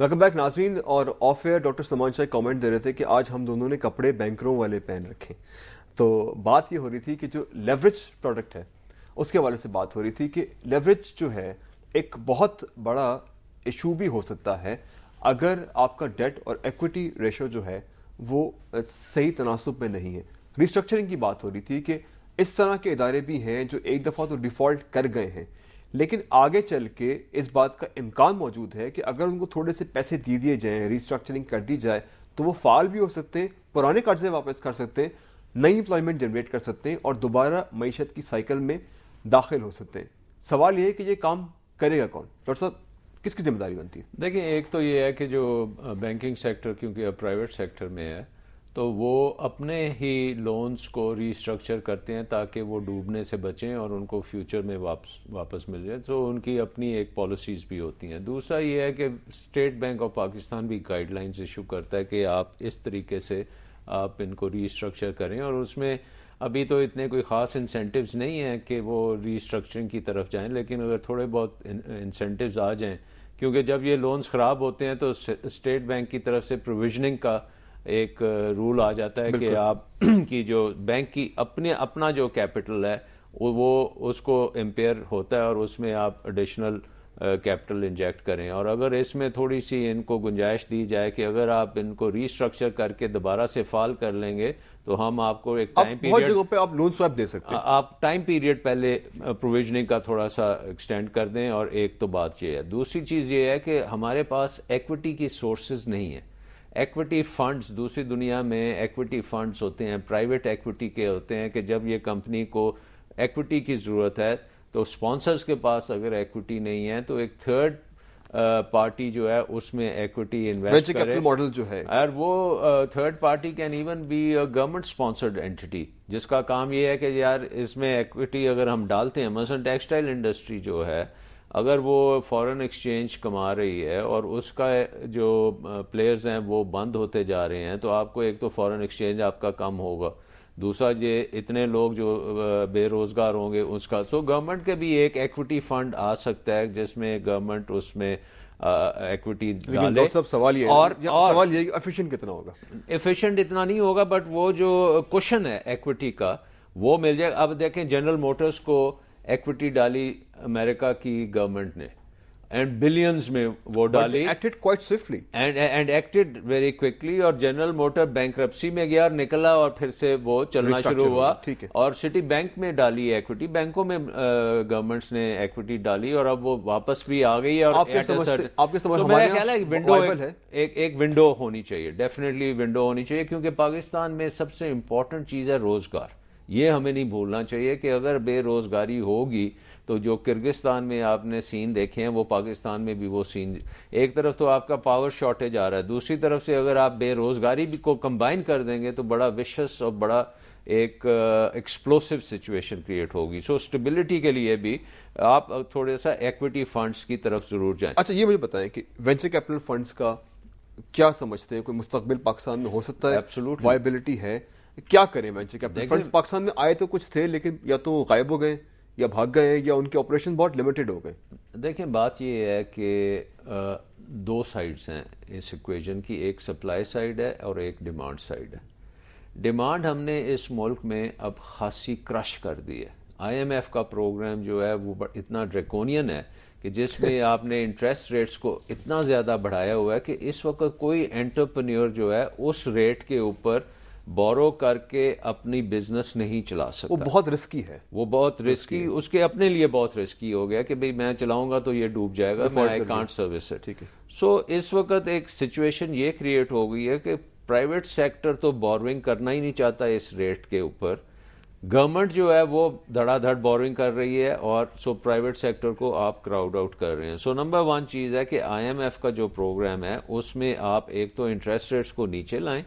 Welcome back नाजरीन और of air doctor समान शाह कॉमेंट दे रहे थे कि आज हम दोनों ने कपड़े बैंकरों वाले पहन रखे तो बात ये हो रही थी कि जो लेवरेज प्रोडक्ट है उसके हवाले से बात हो रही थी कि लेवरेज जो है एक बहुत बड़ा इशू भी हो सकता है अगर आपका डेट और एक्विटी रेशो जो है वो सही तनासब में नहीं है रिस्ट्रक्चरिंग की बात हो रही थी कि इस तरह के इदारे भी हैं जो एक दफ़ा तो डिफ़ॉल्ट कर गए हैं लेकिन आगे चल के इस बात का इम्कान मौजूद है कि अगर उनको थोड़े से पैसे दे दिए जाए रिस्ट्रक्चरिंग कर दी जाए तो वो फाल भी हो सकते हैं पुराने कर्जे वापस कर सकते हैं नई इंप्लॉयमेंट जनरेट कर सकते हैं और दोबारा मीशत की साइकिल में दाखिल हो सकते हैं सवाल ये है कि ये काम करेगा कौन डॉक्टर साहब किसकी जिम्मेदारी बनती है देखिए एक तो ये है कि जो बैंकिंग सेक्टर क्योंकि अब प्राइवेट सेक्टर में है तो वो अपने ही लोन्स को रीस्ट्रक्चर करते हैं ताकि वो डूबने से बचें और उनको फ्यूचर में वापस वापस मिल जाए तो उनकी अपनी एक पॉलिसीज़ भी होती हैं दूसरा ये है कि स्टेट बैंक ऑफ पाकिस्तान भी गाइडलाइंस इशू करता है कि आप इस तरीके से आप इनको रीस्ट्रक्चर करें और उसमें अभी तो इतने कोई ख़ास इंसेंटिव्स नहीं हैं कि वो रीस्ट्रक्चरिंग की तरफ जाएं लेकिन अगर थोड़े बहुत इंसेंटिव्स आ जाएं क्योंकि जब ये लोन्स ख़राब होते हैं तो स्टेट बैंक की तरफ से प्रोविजनिंग का एक रूल आ जाता है कि आप की जो बैंक की अपने अपना जो कैपिटल है वो उसको एम्पेयर होता है और उसमें आप एडिशनल कैपिटल इंजेक्ट करें और अगर इसमें थोड़ी सी इनको गुंजाइश दी जाए कि अगर आप इनको रीस्ट्रक्चर करके दोबारा से फाल कर लेंगे तो हम आपको एक टाइम पीरियड पे आप लोन स्वैप दे सकते हैं आप टाइम पीरियड पहले प्रोविजनिंग का थोड़ा सा एक्सटेंड कर दें और एक तो बात यह है दूसरी चीज़ ये है कि हमारे पास एक्विटी की सोर्सेज नहीं है एक्विटी फंड्स दूसरी दुनिया में एक्विटी फंड्स होते हैं प्राइवेट एक्विटी के होते हैं कि जब ये कंपनी को एक्विटी की ज़रूरत है तो स्पॉन्सर्स के पास अगर एक्विटी नहीं है तो एक थर्ड पार्टी जो है उसमें एक्विटी इन्वेस्ट करे मॉडल जो है और वो third party can even be government sponsored entity जिसका काम ये है कि यार इसमें एक्विटी अगर हम डालते हैं मसलन टेक्सटाइल इंडस्ट्री जो है अगर वो फॉरेन एक्सचेंज कमा रही है और उसका जो प्लेयर्स हैं वो बंद होते जा रहे हैं तो आपको एक तो फॉरेन एक्सचेंज आपका कम होगा दूसरा ये इतने लोग जो बेरोज़गार होंगे उसका सो गवर्नमेंट के भी एक एक्विटी फंड आ सकता है जिसमें गवर्नमेंट उसमें एक्विटी डाले सब सवाल ये और, और सवाल ये एफिशिएंट कितना होगा एफिशिएंट इतना नहीं होगा बट वो जो क्वेश्चन है एक्विटी का वो मिल जाएगा अब देखें जनरल मोटर्स को एक्विटी डाली अमेरिका की गवर्नमेंट ने एंड बिलियंस में वो डाली acted quite swiftly and and acted very quickly और जनरल मोटर बैंक में गया और निकला और फिर से वो चलना शुरू हुआ ठीक है और सिटी बैंक में डाली इक्विटी बैंकों में गवर्नमेंट्स ने इक्विटी डाली और अब वो वापस भी आ गई और आपके आपके समझ तो मेरा ख्याल है विंडो एक एक विंडो होनी चाहिए डेफिनेटली विंडो होनी चाहिए क्योंकि पाकिस्तान में सबसे इंपॉर्टेंट चीज है रोजगार ये हमें नहीं भूलना चाहिए कि अगर बेरोज़गारी होगी तो जो किर्गिस्तान में आपने सीन देखे हैं वो पाकिस्तान में भी वो सीन एक तरफ तो आपका पावर शॉर्टेज आ रहा है दूसरी तरफ से अगर आप बेरोज़गारी भी को कंबाइन कर देंगे तो बड़ा विशस और बड़ा एक एक्सप्लोसिव सिचुएशन क्रिएट होगी सो स्टेबिलिटी के लिए भी आप थोड़ा सा एक्विटी फंड्स की तरफ ज़रूर जाएं अच्छा ये मुझे बताएं कि वेंचर कैपिटल फंड्स का क्या समझते हैं कोई मुस्तकबिल पाकिस्तान में हो सकता है Absolutely. वाइबिलिटी है क्या करें वेंचर कैपिटल फंड्स पाकिस्तान में आए तो कुछ थे लेकिन या तो गायब हो गए या भाग गए या उनके ऑपरेशन बहुत लिमिटेड हो गए देखें बात यह है कि दो साइड्स हैं इस इक्वेशन की एक सप्लाई साइड है और एक डिमांड साइड है डिमांड हमने इस मुल्क में अब खासी क्रश कर दी है आईएमएफ का प्रोग्राम जो है वो इतना ड्रेकोनियन है कि जिसमें आपने इंटरेस्ट रेट्स को इतना ज़्यादा बढ़ाया हुआ है कि इस वक्त कोई एंटरप्रन्योर जो है उस रेट के ऊपर बोरो करके अपनी बिजनेस नहीं चला सकता वो बहुत रिस्की है वो बहुत रिस्की, रिस्की उसके अपने लिए बहुत रिस्की हो गया कि भाई मैं चलाऊंगा तो ये डूब जाएगा मैं आई कांट सर्विस है ठीक है सो so, इस वक्त एक सिचुएशन ये क्रिएट हो गई है कि प्राइवेट सेक्टर तो बोरोइंग करना ही नहीं चाहता इस रेट के ऊपर गवर्नमेंट जो है वो धड़ाधड़ बोरिंग कर रही है और सो प्राइवेट सेक्टर को आप क्राउड आउट कर रहे हैं सो नंबर वन चीज़ है कि आईएमएफ का जो प्रोग्राम है उसमें आप एक तो इंटरेस्ट रेट्स को नीचे लाएं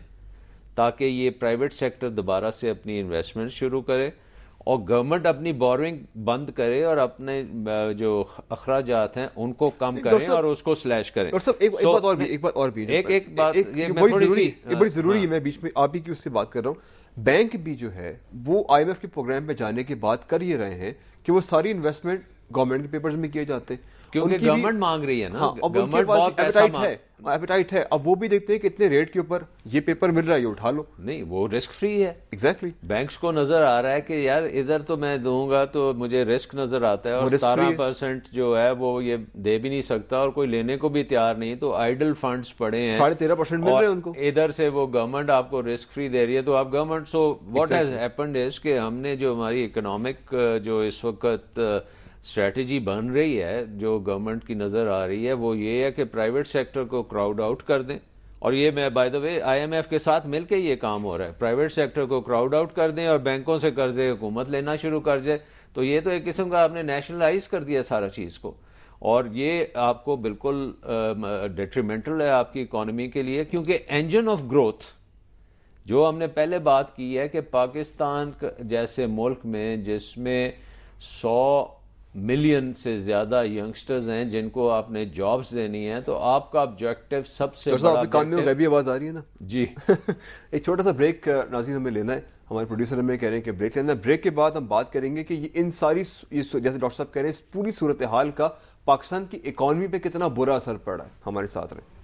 ताकि ये प्राइवेट सेक्टर दोबारा से अपनी इन्वेस्टमेंट शुरू करे और गवर्नमेंट अपनी बोरिंग बंद करे और अपने जो अखराज हैं उनको कम करें और उसको स्लैश करें सब एक, so, एक बात और भी एक बात और भी एक एक बात एक, ये बड़ी जरूरी बड़ी हाँ। जरूरी है मैं बीच में आप ही की उससे बात कर रहा हूँ बैंक भी जो है वो आईएमएफ के प्रोग्राम में जाने की बात कर ही रहे हैं कि वो सारी इन्वेस्टमेंट गवर्नमेंट के पेपर में किए जाते हैं क्योंकि गवर्नमेंट मांग रही है ना हाँ, गवर्नमेंट बहुत पैसा है एपेटाइट है अब वो भी देखते हैं कितने रेट के ऊपर ये पेपर मिल रहा है ये उठा लो नहीं वो रिस्क फ्री है एग्जैक्टली exactly. बैंक्स को नजर आ रहा है कि यार इधर तो मैं दूंगा तो मुझे रिस्क नजर आता है और सतारह परसेंट जो है वो ये दे भी नहीं सकता और कोई लेने को भी तैयार नहीं तो आइडल फंड पड़े हैं साढ़े तेरह परसेंट मिल रहे हैं उनको इधर से वो गवर्नमेंट आपको रिस्क फ्री दे रही है तो आप government so what has happened is कि हमने जो हमारी इकोनॉमिक जो इस वक्त स्ट्रेटजी बन रही है जो गवर्नमेंट की नज़र आ रही है वो ये है कि प्राइवेट सेक्टर को क्राउड आउट कर दें और ये मैं बाय द वे आईएमएफ के साथ मिलके ये काम हो रहा है प्राइवेट सेक्टर को क्राउड आउट कर दें और बैंकों से कर्जे हुकूमत लेना शुरू कर जाए तो ये तो एक किस्म का आपने नेशनलाइज कर दिया सारा चीज़ को और ये आपको बिल्कुल डिट्रीमेंटल है आपकी इकोनॉमी के लिए क्योंकि इंजन ऑफ ग्रोथ जो हमने पहले बात की है कि पाकिस्तान जैसे मुल्क में जिसमें सौ मिलियन से ज्यादा यंगस्टर्स हैं जिनको आपने जॉब्स देनी है तो आपका ऑब्जेक्टिव सबसे बड़ा आवाज आ रही है ना जी एक छोटा सा ब्रेक नाजी हमें लेना है हमारे प्रोड्यूसर हमें कह रहे हैं कि ब्रेक लेना है ब्रेक के बाद हम बात करेंगे कि ये इन सारी ये जैसे डॉक्टर साहब कह रहे हैं पूरी सूरत हाल का पाकिस्तान की इकॉनमी पे कितना बुरा असर पड़ रहा है हमारे साथ रहें